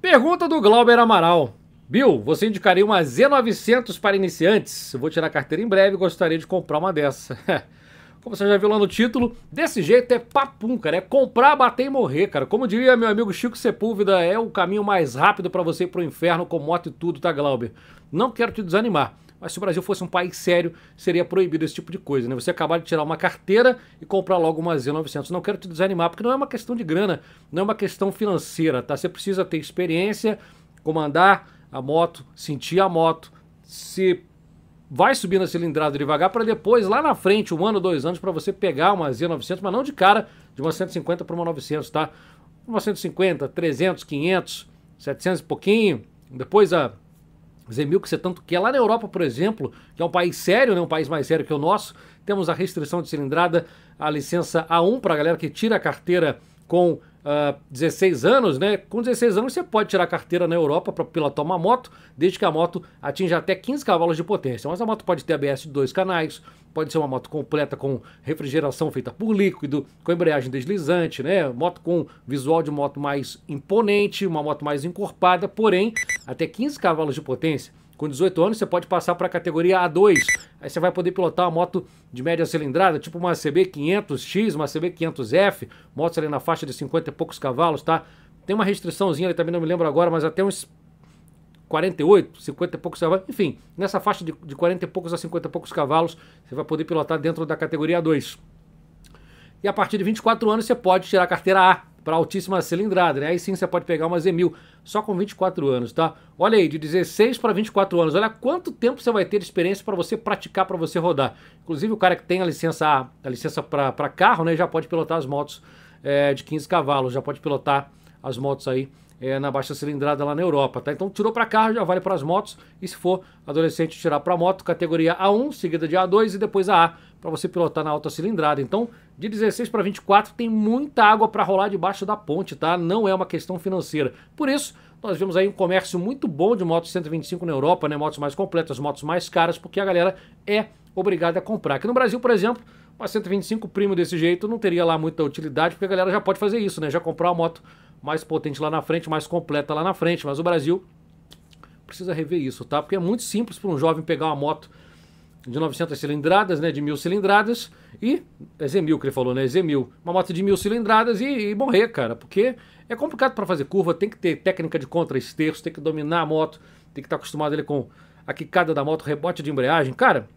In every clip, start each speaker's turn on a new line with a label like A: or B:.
A: Pergunta do Glauber Amaral. Bill, você indicaria uma Z900 para iniciantes? Eu vou tirar a carteira em breve e gostaria de comprar uma dessa. Como você já viu lá no título, desse jeito é papum, cara. É né? comprar, bater e morrer, cara. Como diria meu amigo Chico Sepúlveda, é o caminho mais rápido para você ir pro inferno com moto e tudo, tá, Glauber? Não quero te desanimar mas se o Brasil fosse um país sério, seria proibido esse tipo de coisa, né? Você acabar de tirar uma carteira e comprar logo uma Z900. Não quero te desanimar, porque não é uma questão de grana, não é uma questão financeira, tá? Você precisa ter experiência, comandar a moto, sentir a moto, se vai subindo a cilindrada devagar para depois, lá na frente, um ano, dois anos, para você pegar uma Z900, mas não de cara, de uma 150 para uma 900, tá? Uma 150, 300, 500, 700 e pouquinho, depois a Zemil, que você tanto quer. Lá na Europa, por exemplo, que é um país sério, né? um país mais sério que o nosso, temos a restrição de cilindrada, a licença A1 para a galera que tira a carteira com uh, 16 anos, né? Com 16 anos você pode tirar carteira na Europa para pilotar uma moto, desde que a moto atinja até 15 cavalos de potência. Mas a moto pode ter ABS de dois canais, pode ser uma moto completa com refrigeração feita por líquido, com embreagem deslizante, né? Moto com visual de moto mais imponente, uma moto mais encorpada, porém, até 15 cavalos de potência. Com 18 anos você pode passar para a categoria A2, Aí você vai poder pilotar uma moto de média cilindrada, tipo uma CB500X, uma CB500F, motos ali na faixa de 50 e poucos cavalos, tá? Tem uma restriçãozinha ali também, não me lembro agora, mas até uns 48, 50 e poucos cavalos, enfim, nessa faixa de, de 40 e poucos a 50 e poucos cavalos, você vai poder pilotar dentro da categoria 2. E a partir de 24 anos você pode tirar a carteira A, para altíssima cilindrada, né? Aí sim você pode pegar uma Z1000, só com 24 anos, tá? Olha aí, de 16 para 24 anos, olha quanto tempo você vai ter de experiência para você praticar, para você rodar. Inclusive o cara que tem a licença A, a licença para carro, né, já pode pilotar as motos é, de 15 cavalos, já pode pilotar as motos aí é, na baixa cilindrada lá na Europa, tá? Então tirou para carro, já vale para as motos, e se for adolescente tirar para moto, categoria A1, seguida de A2 e depois a A para você pilotar na alta cilindrada. Então, de 16 para 24 tem muita água para rolar debaixo da ponte, tá? Não é uma questão financeira. Por isso, nós vemos aí um comércio muito bom de motos 125 na Europa, né? Motos mais completas, motos mais caras, porque a galera é obrigada a comprar. Aqui no Brasil, por exemplo, uma 125 primo desse jeito não teria lá muita utilidade, porque a galera já pode fazer isso, né? Já comprar uma moto mais potente lá na frente, mais completa lá na frente, mas o Brasil precisa rever isso, tá? Porque é muito simples para um jovem pegar uma moto de 900 cilindradas, né, de mil cilindradas, e é Z1000 que ele falou, né, Z1000, uma moto de mil cilindradas e, e morrer, cara, porque é complicado para fazer curva, tem que ter técnica de contra-esterço, tem que dominar a moto, tem que estar tá acostumado ele com a quicada da moto, rebote de embreagem, cara,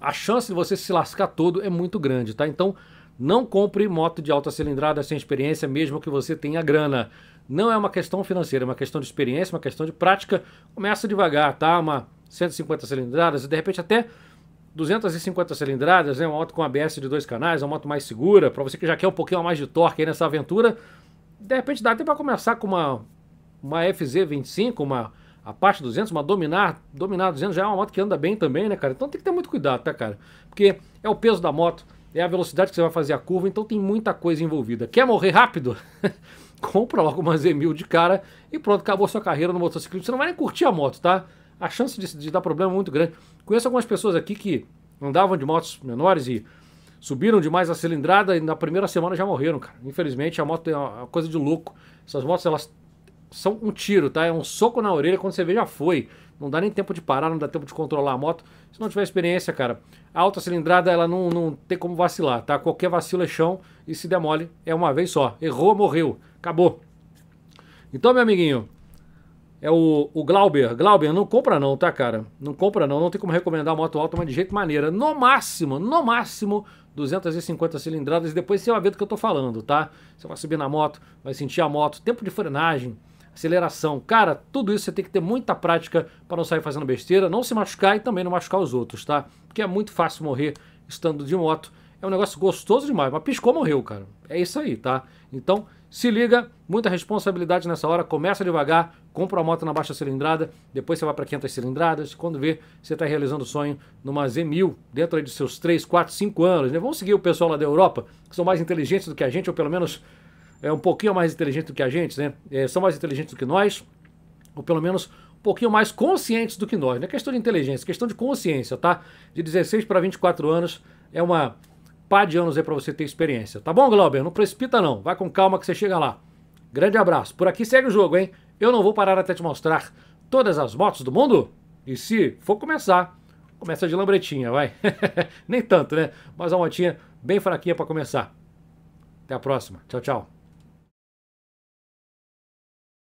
A: a chance de você se lascar todo é muito grande, tá? Então, não compre moto de alta cilindrada sem experiência, mesmo que você tenha grana. Não é uma questão financeira, é uma questão de experiência, uma questão de prática. Começa devagar, tá? Uma 150 cilindradas e de repente até 250 cilindradas, né? Uma moto com ABS de dois canais, uma moto mais segura, para você que já quer um pouquinho mais de torque nessa aventura, de repente dá até para começar com uma uma FZ25, uma a parte 200, uma dominar, dominar 200 já é uma moto que anda bem também, né, cara? Então tem que ter muito cuidado, tá, cara? Porque é o peso da moto, é a velocidade que você vai fazer a curva, então tem muita coisa envolvida. Quer morrer rápido? Compra logo uma Z1000 de cara e pronto, acabou sua carreira no motociclismo. Você não vai nem curtir a moto, tá? a chance de, de dar problema é muito grande. Conheço algumas pessoas aqui que andavam de motos menores e subiram demais a cilindrada e na primeira semana já morreram, cara. Infelizmente a moto é uma coisa de louco. Essas motos elas são um tiro, tá? É um soco na orelha quando você vê já foi. Não dá nem tempo de parar, não dá tempo de controlar a moto. Se não tiver experiência, cara, a alta cilindrada ela não, não tem como vacilar, tá? Qualquer vacilo é chão e se demole é uma vez só. Errou, morreu, acabou. Então, meu amiguinho, é o, o Glauber. Glauber, não compra não, tá, cara? Não compra não. Não tem como recomendar a moto alta, mas de jeito maneira. No máximo, no máximo, 250 cilindradas. E depois você vai ver do que eu tô falando, tá? Você vai subir na moto, vai sentir a moto. Tempo de frenagem, aceleração. Cara, tudo isso você tem que ter muita prática para não sair fazendo besteira, não se machucar e também não machucar os outros, tá? Porque é muito fácil morrer estando de moto. É um negócio gostoso demais, mas piscou, morreu, cara. É isso aí, tá? Então, se liga, muita responsabilidade nessa hora, começa devagar, compra uma moto na baixa cilindrada, depois você vai para 500 cilindradas, quando vê, você está realizando o sonho numa Z1000, dentro aí dos seus 3, 4, 5 anos. Né? Vamos seguir o pessoal lá da Europa, que são mais inteligentes do que a gente, ou pelo menos é um pouquinho mais inteligente do que a gente, né? É, são mais inteligentes do que nós, ou pelo menos um pouquinho mais conscientes do que nós. Não é questão de inteligência, é questão de consciência, tá? De 16 para 24 anos é uma par de anos aí para você ter experiência, tá bom, Glauber? Não precipita não, vai com calma que você chega lá. Grande abraço. Por aqui segue o jogo, hein? Eu não vou parar até te mostrar todas as motos do mundo. E se for começar, começa de lambretinha, vai. Nem tanto, né? Mas uma motinha bem fraquinha para começar. Até a próxima. Tchau, tchau.